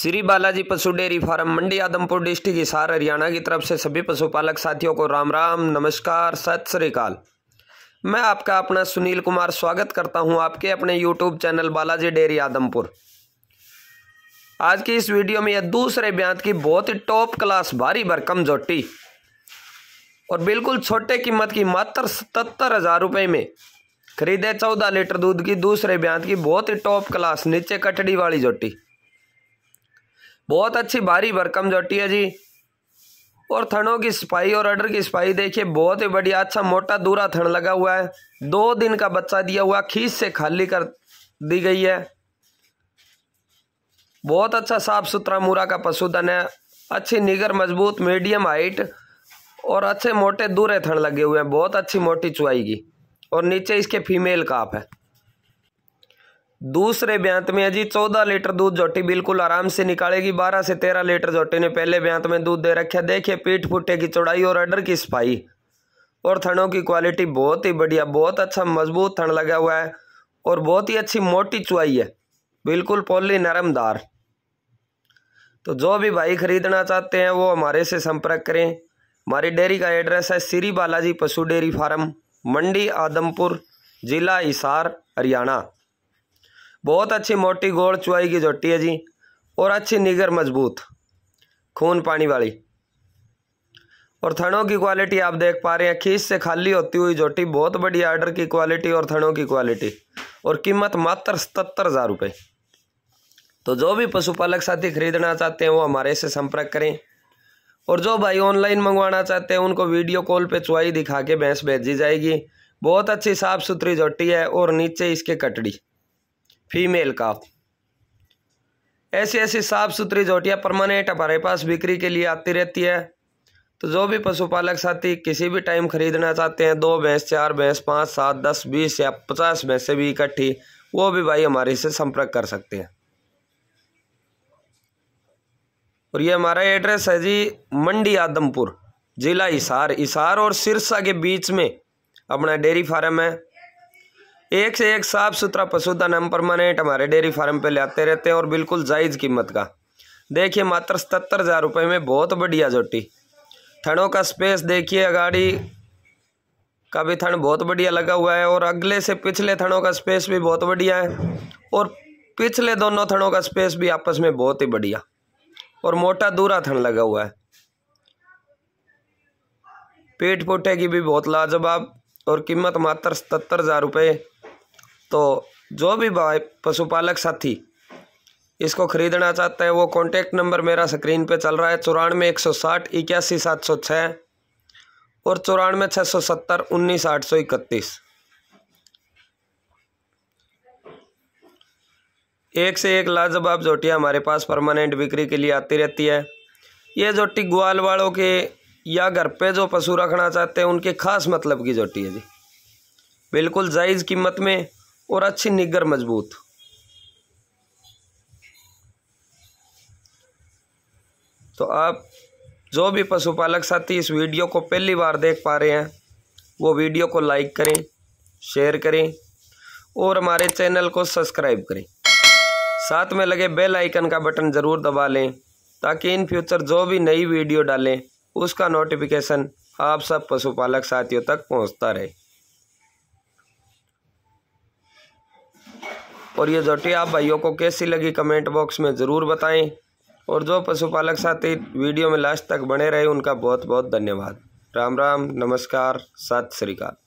श्री बालाजी पशु dairy farm Mandi Adampur district Hisar Haryana की तरफ से सभी पशुपालक साथियों को राम राम नमस्कार सत श्रीकाल मैं आपका अपना सुनील कुमार स्वागत करता हूं आपके अपने YouTube channel Balaji dairy Adampur आज की इस वीडियो में यह दूसरे ब्यांत की बहुत ही टॉप क्लास भारी भरकम जोटी और बिल्कुल छोटे कीमत की मात्र सतर हज़ार रुपये में खरीदे चौदह लीटर दूध की दूसरे ब्यांत की बहुत ही टॉप क्लास नीचे कटड़ी वाली जोटी बहुत अच्छी भारी भरकम जोटी है जी और थनों की सिपाही और अडर की सिपाही देखिए बहुत ही बढ़िया अच्छा मोटा दूरा थन लगा हुआ है दो दिन का बच्चा दिया हुआ खींच से खाली कर दी गई है बहुत अच्छा साफ सुथरा मूरा का पशुधन है अच्छी निगर मजबूत मीडियम हाइट और अच्छे मोटे दूरे थन लगे हुए हैं बहुत अच्छी मोटी चुआई की और नीचे इसके फीमेल काप है दूसरे ब्यांत में जी चौदह लीटर दूध जोटी बिल्कुल आराम से निकालेगी बारह से तेरह लीटर जोटी ने पहले ब्यांत में दूध दे रखा देखिए पीठ फुटे की चौड़ाई और अडर की सफाई और थनों की क्वालिटी बहुत ही बढ़िया बहुत अच्छा मजबूत थन लगा हुआ है और बहुत ही अच्छी मोटी चुआई है बिल्कुल पोली नरमदार तो जो भी भाई खरीदना चाहते हैं वो हमारे से संपर्क करें हमारी डेयरी का एड्रेस है श्री बालाजी पशु डेयरी फार्म मंडी आदमपुर जिला हिसार हरियाणा बहुत अच्छी मोटी गोड़ चुआई की जोटी है जी और अच्छी निगर मजबूत खून पानी वाली और थनों की क्वालिटी आप देख पा रहे हैं खींच से खाली होती हुई जोटी बहुत बड़ी आर्डर की क्वालिटी और थनों की क्वालिटी और कीमत मात्र सतर हज़ार रुपये तो जो भी पशुपालक साथी खरीदना चाहते हैं वो हमारे से संपर्क करें और जो भाई ऑनलाइन मंगवाना चाहते हैं उनको वीडियो कॉल पे चुवाई दिखा के भैंस भेजी जाएगी बहुत अच्छी साफ़ सुथरी जोटी है और नीचे इसके कटड़ी फीमेल का ऐसी ऐसी साफ़ सुथरी जोटियाँ परमानेंट हमारे पास बिक्री के लिए आती रहती है तो जो भी पशुपालक साथी किसी भी टाइम खरीदना चाहते हैं दो भैंस चार भैंस पाँच सात दस बीस या पचास भैंसें भी इकट्ठी वो भी भाई हमारे से संपर्क कर सकते हैं और ये हमारा एड्रेस है जी मंडी आदमपुर ज़िला इसार इसार और सिरसा के बीच में अपना डेयरी फार्म है एक से एक साफ़ सुथरा पशुधन हम परमानेंट हमारे डेयरी फार्म पे ले आते रहते हैं और बिल्कुल जायज़ कीमत का देखिए मात्र सतर हज़ार रुपये में बहुत बढ़िया जोटी थड़ों का स्पेस देखिए गाड़ी का भी थन बहुत बढ़िया लगा हुआ है और अगले से पिछले थड़ों का स्पेस भी बहुत बढ़िया है और पिछले दोनों थड़ों का स्पेस भी आपस में बहुत ही बढ़िया और मोटा दूरा थन लगा हुआ है पेट पोटे की भी बहुत लाजवाब और कीमत मात्र सतर हज़ार रुपये तो जो भी भाई पशुपालक साथी इसको खरीदना चाहते हैं वो कॉन्टेक्ट नंबर मेरा स्क्रीन पे चल रहा है चौरानवे एक सौ साठ इक्यासी सात सौ छः और चौरानवे छः सौ सत्तर उन्नीस आठ सौ इकतीस एक से एक लाजवाब जोटियाँ हमारे पास परमानेंट बिक्री के लिए आती रहती है ये जोटी ग्वाल वालों के या घर पे जो पशु रखना चाहते हैं उनके खास मतलब की जोटी है जी बिल्कुल जायज़ कीमत में और अच्छी निगर मजबूत तो आप जो भी पशुपालक साथी इस वीडियो को पहली बार देख पा रहे हैं वो वीडियो को लाइक करें शेयर करें और हमारे चैनल को सब्सक्राइब करें साथ में लगे बेल आइकन का बटन ज़रूर दबा लें ताकि इन फ्यूचर जो भी नई वीडियो डालें उसका नोटिफिकेशन आप सब पशुपालक साथियों तक पहुंचता रहे और ये जोटी आप भाइयों को कैसी लगी कमेंट बॉक्स में ज़रूर बताएं और जो पशुपालक साथी वीडियो में लास्ट तक बने रहे उनका बहुत बहुत धन्यवाद राम राम नमस्कार सत श्रीकाल